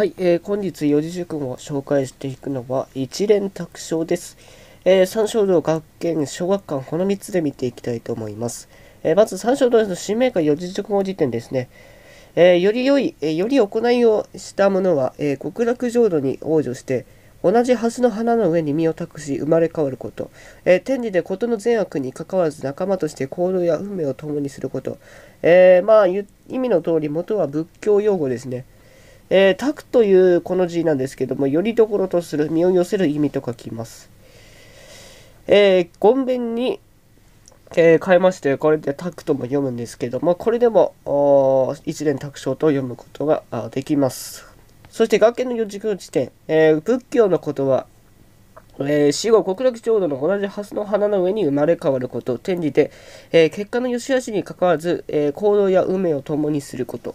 はい、えー、本日四字熟語を紹介していくのは一連卓章です。えー、三省堂学研小学館この3つで見ていきたいと思います。えー、まず三省堂の使命会四字熟語辞典ですね。えー、より良い、えより行いをした者は、え極楽浄土に往生して、同じ蓮の花の上に身を託し生まれ変わること、えー、天理で事の善悪に関わらず仲間として行動や運命を共にすること、えー、まあ意味の通り元は仏教用語ですね。えー、タクというこの字なんですけども、よりどころとする、身を寄せる意味と書きます。えー、ごんべんに、えー、変えまして、これでタクとも読むんですけども、これでも一連卓章と読むことができます。そして学研の四字の地点、えー、仏教のことは、えー、死後極楽浄土の同じ蓮の花の上に生まれ変わること転じて、えー、結果の良し悪しにかかわらず、え行動や運命を共にすること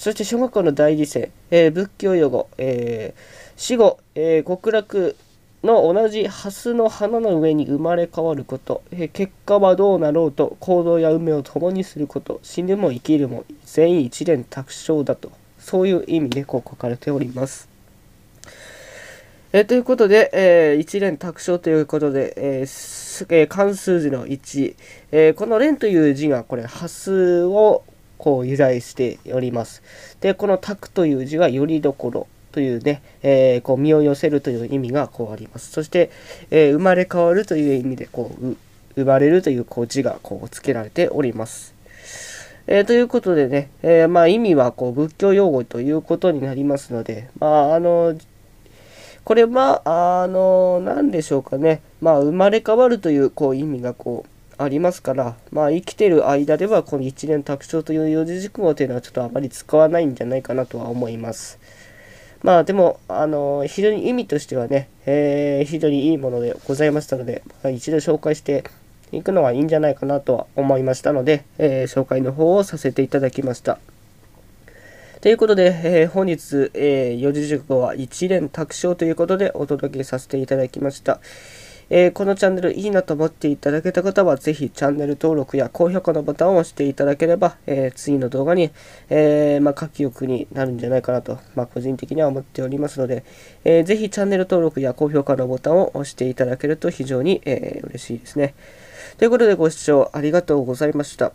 そして小学校の大理生、えー、仏教用語、えー、死後、えー、極楽の同じ蓮の花の上に生まれ変わること、えー、結果はどうなろうと行動や運命を共にすること死ぬも生きるも全員一連卓生だとそういう意味でこう書かれております。えー、ということで、えー、一連卓生ということで、えーえー、数字の1、えー、この連という字がこれ、蓮数をこう由来しております。で、この「宅」という字は「よりどころ」というね、えー、こう身を寄せるという意味がこうあります。そして、えー、生まれ変わるという意味でこう生まれるというこう字がこう付けられております。えー、ということでね、えまあ、意味はこう仏教用語ということになりますので、まあ、あのこれはあの何でしょうかね、まあ、生まれ変わるというこう意味がこうありますから、まあ、生きてる間ではこの一連卓章という四字熟語というのはちょっとあまり使わないんじゃないかなとは思います。まあでも、あの非常に意味としてはね、えー、非常にいいものでございましたので、まあ、一度紹介していくのはいいんじゃないかなとは思いましたので、えー、紹介の方をさせていただきました。ということで、えー、本日、えー、四字熟語は一連卓章ということでお届けさせていただきました。えー、このチャンネルいいなと思っていただけた方は、ぜひチャンネル登録や高評価のボタンを押していただければ、えー、次の動画に、えー、まあ、書きくになるんじゃないかなと、まあ、個人的には思っておりますので、えー、ぜひチャンネル登録や高評価のボタンを押していただけると非常に、えー、嬉しいですね。ということでご視聴ありがとうございました。